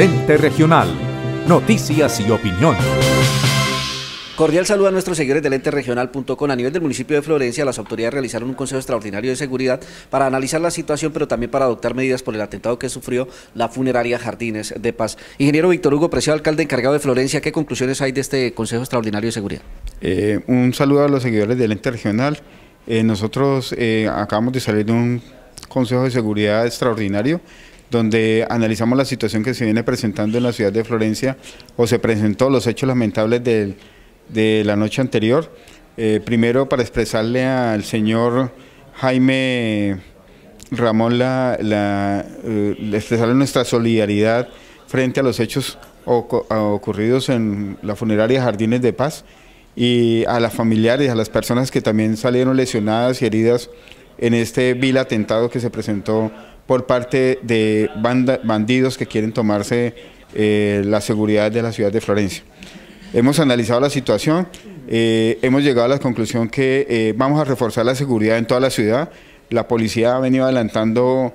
Lente Regional. Noticias y opinión. Cordial saludo a nuestros seguidores del ente regional.com. A nivel del municipio de Florencia, las autoridades realizaron un consejo extraordinario de seguridad para analizar la situación, pero también para adoptar medidas por el atentado que sufrió la funeraria Jardines de Paz. Ingeniero Víctor Hugo Preciado, alcalde encargado de Florencia, ¿qué conclusiones hay de este consejo extraordinario de seguridad? Eh, un saludo a los seguidores del ente regional. Eh, nosotros eh, acabamos de salir de un consejo de seguridad extraordinario donde analizamos la situación que se viene presentando en la ciudad de Florencia o se presentó los hechos lamentables de, la noche anterior. Eh, primero para expresarle al señor Jaime Ramón la, la eh, nuestra solidaridad frente a los hechos ocurridos en la funeraria Jardines de Paz y a las familiares, a las personas que también salieron lesionadas y heridas en este vil atentado que se presentó por parte de bandidos que quieren tomarse eh, la seguridad de la ciudad de Florencia. Hemos analizado la situación, eh, hemos llegado a la conclusión que eh, vamos a reforzar la seguridad en toda la ciudad. La policía ha venido adelantando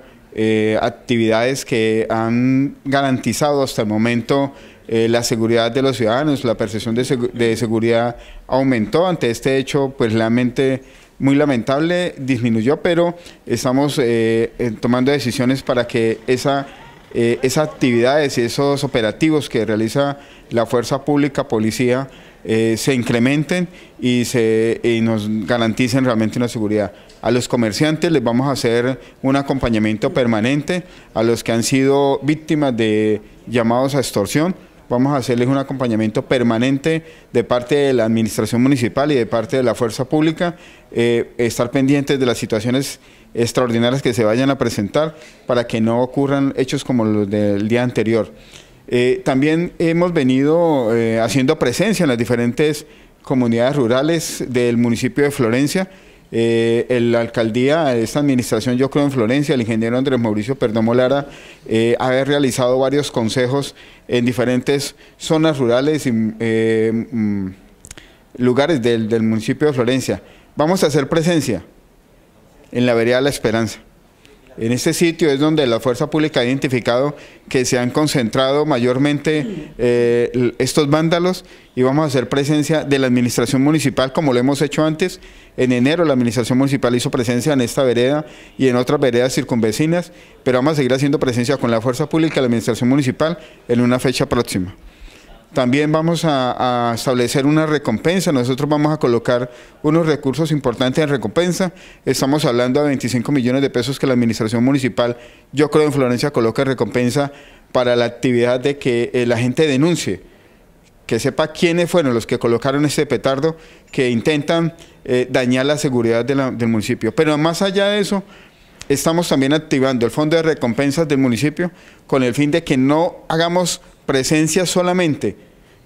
actividades que han garantizado hasta el momento la seguridad de los ciudadanos, la percepción de, de, seguridad aumentó ante este hecho, pues realmente muy lamentable, disminuyó, pero estamos eh, eh, tomando decisiones para que esa, eh, esas actividades y esos operativos que realiza la fuerza pública, policía, se incrementen y, se, y nos garanticen realmente una seguridad. A los comerciantes les vamos a hacer un acompañamiento permanente, a los que han sido víctimas de llamados a extorsión, vamos a hacerles un acompañamiento permanente de parte de la administración municipal y de parte de la fuerza pública, eh, estar pendientes de las situaciones extraordinarias que se vayan a presentar para que no ocurran hechos como los del día anterior. Eh, también hemos venido eh, haciendo presencia en las diferentes comunidades rurales del municipio de Florencia. Eh, la alcaldía, esta administración, yo creo en Florencia, el ingeniero Andrés Mauricio Perdomo Lara, eh, ha realizado varios consejos en diferentes zonas rurales y eh, mm, lugares del, municipio de Florencia. Vamos a hacer presencia en la vereda la esperanza. En este sitio es donde la fuerza pública ha identificado que se han concentrado mayormente eh, estos vándalos y vamos a hacer presencia de la administración municipal como lo hemos hecho antes. En enero la administración municipal hizo presencia en esta vereda y en otras veredas circunvecinas, pero vamos a seguir haciendo presencia con la fuerza pública y la administración municipal en una fecha próxima. También vamos a, establecer una recompensa, nosotros vamos a colocar unos recursos importantes en recompensa, estamos hablando de 25 millones de pesos que la administración municipal, yo creo en Florencia, coloca en recompensa para la actividad de que eh, la gente denuncie, que sepa quiénes fueron los que colocaron ese petardo, que intentan eh, dañar la seguridad del municipio. Pero más allá de eso, estamos también activando el fondo de recompensas del municipio con el fin de que no hagamos presencia solamente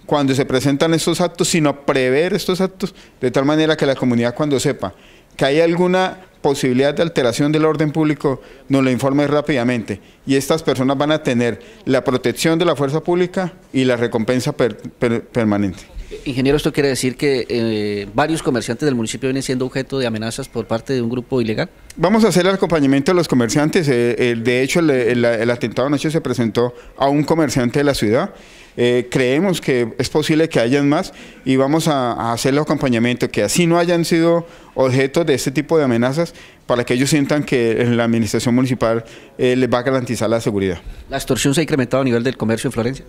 cuando se presentan estos actos, sino prever estos actos de tal manera que la comunidad cuando sepa que hay alguna posibilidad de alteración del orden público, nos lo informe rápidamente. Y estas personas van a tener la protección de la fuerza pública y la recompensa permanente. Ingeniero, ¿esto quiere decir que eh, varios comerciantes del municipio vienen siendo objeto de amenazas por parte de un grupo ilegal? Vamos a hacer el acompañamiento a los comerciantes. Eh, eh, de hecho, el, atentado anoche se presentó a un comerciante de la ciudad. creemos que es posible que hayan más y vamos a, hacer el acompañamiento, que así no hayan sido objeto de este tipo de amenazas, para que ellos sientan que la administración municipal les va a garantizar la seguridad. ¿La extorsión se ha incrementado a nivel del comercio en Florencia?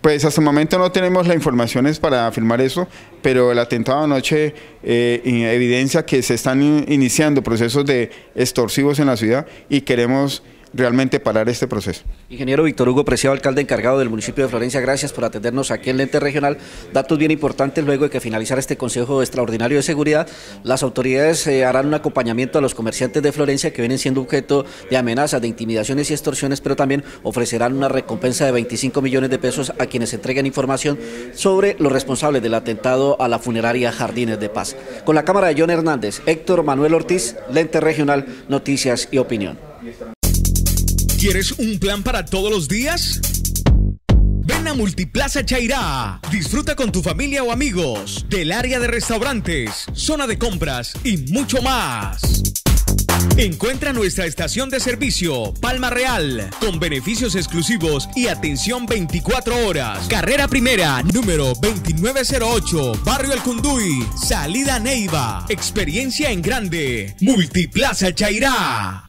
Pues hasta el momento no tenemos las informaciones para afirmar eso, pero el atentado anoche eh, evidencia que se están iniciando procesos de extorsivos en la ciudad y queremos realmente parar este proceso. Ingeniero Víctor Hugo Preciado, alcalde encargado del municipio de Florencia, gracias por atendernos aquí en Lente Regional. Datos bien importantes luego de que finalizar este Consejo Extraordinario de Seguridad, las autoridades eh, harán un acompañamiento a los comerciantes de Florencia que vienen siendo objeto de amenazas, de intimidaciones y extorsiones, pero también ofrecerán una recompensa de 25 millones de pesos a quienes entreguen información sobre los responsables del atentado a la funeraria Jardines de Paz. Con la cámara de John Hernández, Héctor Manuel Ortiz, Lente Regional, Noticias y Opinión. ¿Quieres un plan para todos los días? Ven a Multiplaza Chairá. Disfruta con tu familia o amigos del área de restaurantes, zona de compras y mucho más. Encuentra nuestra estación de servicio, Palma Real, con beneficios exclusivos y atención 24 horas. Carrera primera, número 2908, Barrio El Cunduy, Salida Neiva. Experiencia en grande, Multiplaza Chairá.